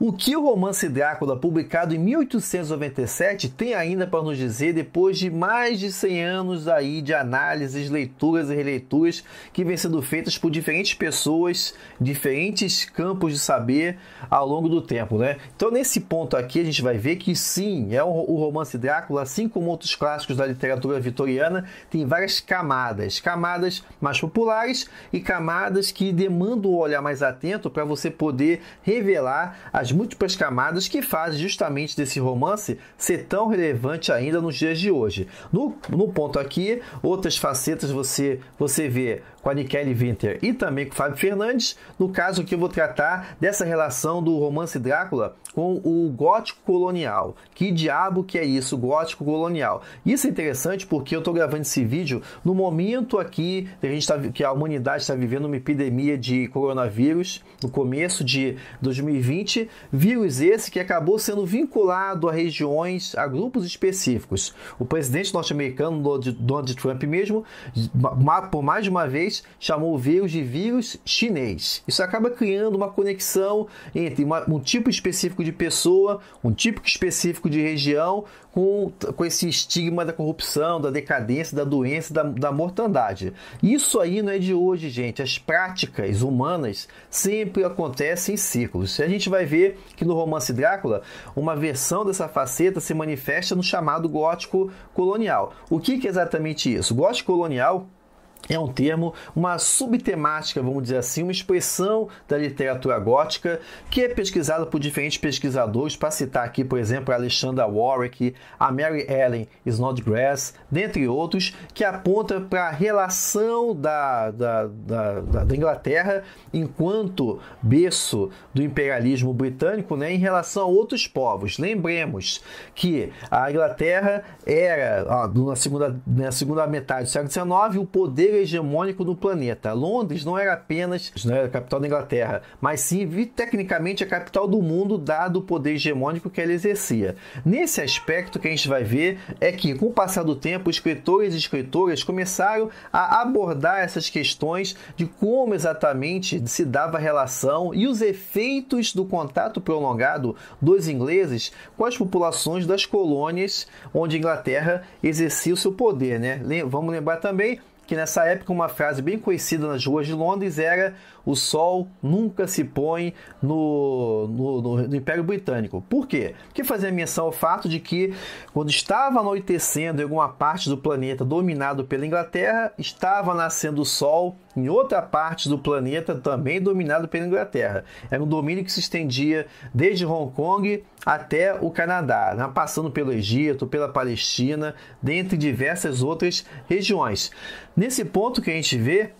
O que o romance Drácula, publicado em 1897, tem ainda para nos dizer depois de mais de 100 anos aí de análises, leituras e releituras que vêm sendo feitas por diferentes pessoas, diferentes campos de saber ao longo do tempo, né? Então, nesse ponto aqui, a gente vai ver que sim, é um, o romance Drácula, assim como outros clássicos da literatura vitoriana, tem várias camadas, camadas mais populares e camadas que demandam um olhar mais atento para você poder revelar a as múltiplas camadas que fazem justamente desse romance ser tão relevante ainda nos dias de hoje. No, no ponto aqui, outras facetas você, você vê com a Nikele Winter e também com o Fábio Fernandes, no caso que eu vou tratar dessa relação do romance Drácula com o gótico colonial. Que diabo que é isso, gótico colonial? Isso é interessante porque eu estou gravando esse vídeo no momento aqui que a, gente tá, que a humanidade está vivendo uma epidemia de coronavírus, no começo de 2020, vírus esse que acabou sendo vinculado a regiões, a grupos específicos. O presidente norte-americano Donald Trump mesmo, por mais de uma vez, chamou o vírus de vírus chinês. Isso acaba criando uma conexão entre uma, um tipo específico de pessoa, um tipo específico de região, com, com esse estigma da corrupção, da decadência, da doença, da, da mortandade. Isso aí não é de hoje, gente. As práticas humanas sempre acontecem em ciclos. A gente vai ver que no romance Drácula, uma versão dessa faceta se manifesta no chamado gótico colonial. O que, que é exatamente isso? O gótico colonial é um termo, uma subtemática, vamos dizer assim, uma expressão da literatura gótica que é pesquisada por diferentes pesquisadores, para citar aqui, por exemplo, a Alexandra Warwick, a Mary Ellen Snodgrass, dentre outros, que aponta para a relação da, da, da, da, Inglaterra enquanto berço do imperialismo britânico né, em relação a outros povos. Lembremos que a Inglaterra era, na segunda, na segunda metade do século XIX, o poder poder hegemônico no planeta. Londres não era apenas né, a capital da Inglaterra, mas sim tecnicamente a capital do mundo, dado o poder hegemônico que ela exercia. Nesse aspecto que a gente vai ver é que, com o passar do tempo, escritores e escritoras começaram a abordar essas questões de como exatamente se dava a relação e os efeitos do contato prolongado dos ingleses com as populações das colônias onde a Inglaterra exercia o seu poder. Né? Vamos lembrar também que nessa época uma frase bem conhecida nas ruas de Londres era o sol nunca se põe no, no, no, no Império Britânico. Por quê? Porque fazia menção ao fato de que, quando estava anoitecendo em alguma parte do planeta dominado pela Inglaterra, estava nascendo o sol em outra parte do planeta também dominado pela Inglaterra. Era um domínio que se estendia desde Hong Kong até o Canadá, né? passando pelo Egito, pela Palestina, dentre diversas outras regiões. Nesse ponto que a gente vê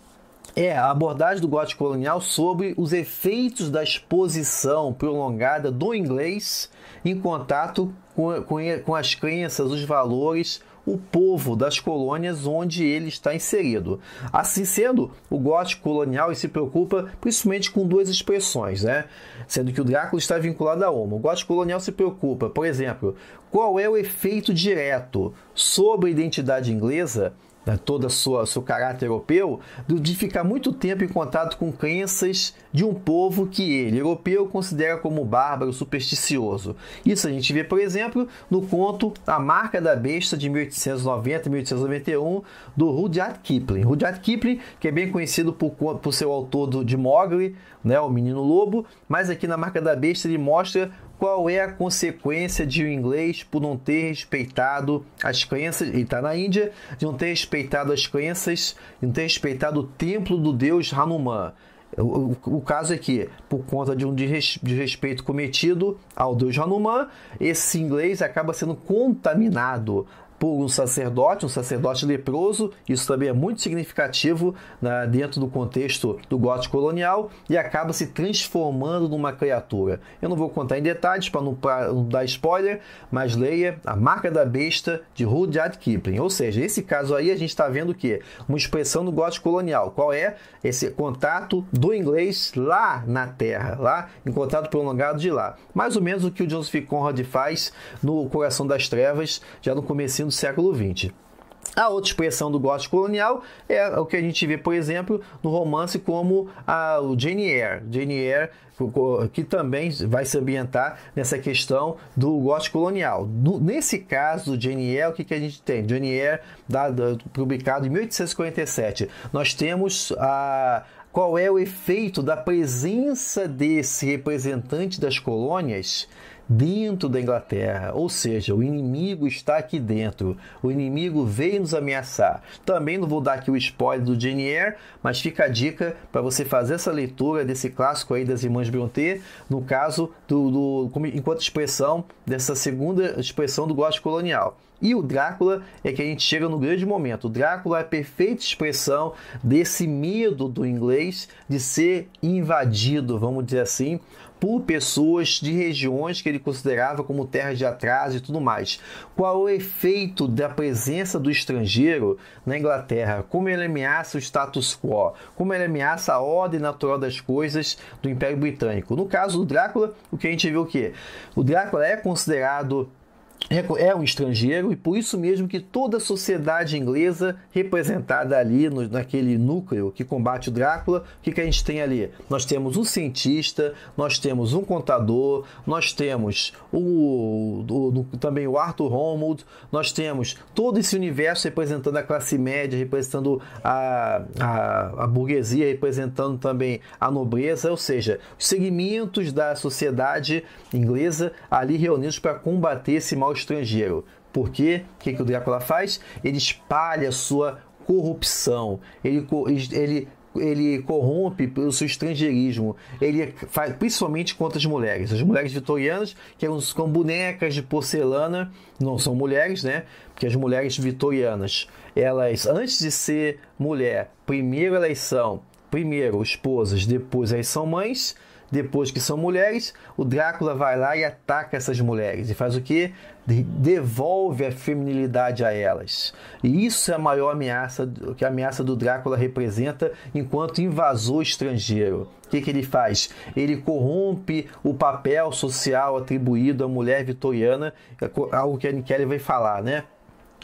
é, a abordagem do gótico colonial sobre os efeitos da exposição prolongada do inglês em contato com, com, com as crenças, os valores, o povo das colônias onde ele está inserido. Assim sendo, o gótico colonial se preocupa principalmente com duas expressões, né? sendo que o Drácula está vinculado a uma. O gótico colonial se preocupa, por exemplo, qual é o efeito direto sobre a identidade inglesa né, todo o seu caráter europeu, de ficar muito tempo em contato com crenças de um povo que ele, europeu, considera como bárbaro, supersticioso. Isso a gente vê, por exemplo, no conto A Marca da Besta de 1890-1891 do Rudyard Kipling. Rudyard Kipling, que é bem conhecido por, por seu autor do, de Mogli, né, o Menino Lobo, mas aqui na Marca da Besta ele mostra qual é a consequência de o inglês por não ter respeitado as crenças, ele está na Índia, de não ter respeitado as crenças, de não ter respeitado o templo do deus Hanuman. O, o, o caso é que, por conta de um desrespeito cometido ao deus Hanuman, esse inglês acaba sendo contaminado por um sacerdote, um sacerdote leproso. Isso também é muito significativo né, dentro do contexto do gótico colonial e acaba se transformando numa criatura. Eu não vou contar em detalhes para não, não, dar spoiler, mas leia A Marca da Besta de Rudyard Kipling. Ou seja, esse caso aí a gente está vendo o que uma expressão do gótico colonial. Qual é esse contato do inglês lá na Terra, lá em contato prolongado de lá. Mais ou menos o que o Joseph Conrad faz no Coração das Trevas, já no começo assim, do século XX. A outra expressão do gótico colonial é o que a gente vê, por exemplo, no romance como a, o Jane Eyre. Jane Eyre, que também vai se ambientar nessa questão do gótico colonial. nesse caso do Jane Eyre, o que, que a gente tem? Jane Eyre, da, da, publicado em 1847. Nós temos a, qual é o efeito da presença desse representante das colônias dentro da Inglaterra, ou seja, o inimigo está aqui dentro, o inimigo veio nos ameaçar. Também não vou dar aqui o spoiler do Genier, mas fica a dica para você fazer essa leitura desse clássico aí das Irmãs Brontë, no caso do, do enquanto expressão dessa segunda expressão do gosto colonial. E o Drácula é que a gente chega no grande momento. O Drácula é a perfeita expressão desse medo do inglês de ser invadido, vamos dizer assim, por pessoas de regiões que ele considerava como terras de atraso e tudo mais. Qual é o efeito da presença do estrangeiro na Inglaterra? Como ele ameaça o status quo? Como ele ameaça a ordem natural das coisas do Império Britânico? No caso do Drácula, o que a gente viu é o que o Drácula é considerado é, é um estrangeiro e por isso mesmo que toda a sociedade inglesa representada ali no, naquele núcleo que combate o Drácula, o que, que a gente tem ali? Nós temos um cientista, nós temos um contador, nós temos o, o, o também o Arthur Holmwood, nós temos todo esse universo representando a classe média, representando a, a, a burguesia, representando também a nobreza, ou seja, segmentos da sociedade inglesa ali reunidos para combater esse mal estrangeiro. Por quê? O que, que o Drácula faz? Ele espalha sua corrupção, ele, ele, ele corrompe pelo seu estrangeirismo, ele faz principalmente contra as mulheres. As mulheres vitorianas, que eram com bonecas de porcelana, não são mulheres, né? Porque as mulheres vitorianas, elas, antes de ser mulher, primeiro elas são, primeiro esposas, depois elas são mães depois que são mulheres, o Drácula vai lá e ataca essas mulheres e faz o que? Devolve a feminilidade a elas. E isso é a maior ameaça que a ameaça do Drácula representa enquanto invasor estrangeiro. O que, que ele faz? Ele corrompe o papel social atribuído à mulher vitoriana, é algo que a Kelly vai falar, né?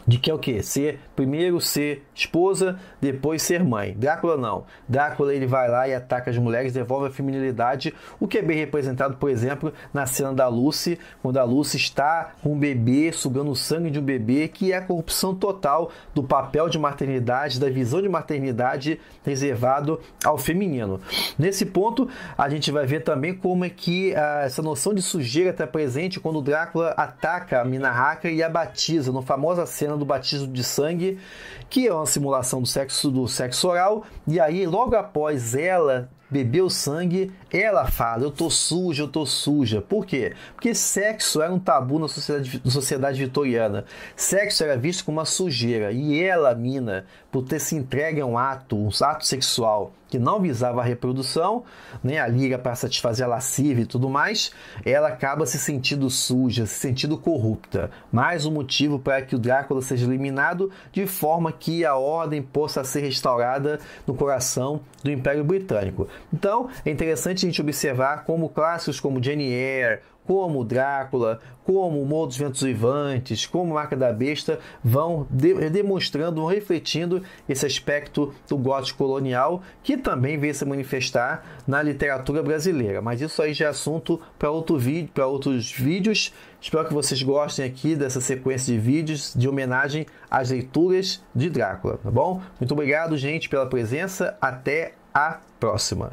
de que é o que? Ser primeiro ser esposa, depois ser mãe. Drácula não. Drácula ele vai lá e ataca as mulheres, devolve a feminilidade, o que é bem representado, por exemplo, na cena da Lucy, quando a Lucy está com um bebê, sugando o sangue de um bebê, que é a corrupção total do papel de maternidade, da visão de maternidade reservado ao feminino. Nesse ponto, a gente vai ver também como é que ah, essa noção de sujeira está presente quando Drácula ataca a Mina Haka e a batiza, no famosa cena do batismo de sangue, que é uma simulação do sexo do sexo oral, e aí logo após ela bebeu sangue, ela fala: Eu tô suja, eu tô suja. Por quê? Porque sexo era um tabu na sociedade, na sociedade vitoriana. Sexo era visto como uma sujeira. E ela, mina, por ter se entregue a um ato, um ato sexual que não visava a reprodução, nem a liga para satisfazer a lascívia e tudo mais, ela acaba se sentindo suja, se sentindo corrupta. Mais um motivo para que o Drácula seja eliminado, de forma que a ordem possa ser restaurada no coração do Império Britânico. Então, é interessante a gente observar como clássicos como Jane Eyre, como Drácula, como O dos Ventos Vivantes, como Marca da Besta, vão de demonstrando, vão refletindo esse aspecto do gótico colonial, que também vem se manifestar na literatura brasileira. Mas isso aí já é assunto para outro vídeo, para outros vídeos. Espero que vocês gostem aqui dessa sequência de vídeos de homenagem às leituras de Drácula, tá bom? Muito obrigado, gente, pela presença. Até a próxima.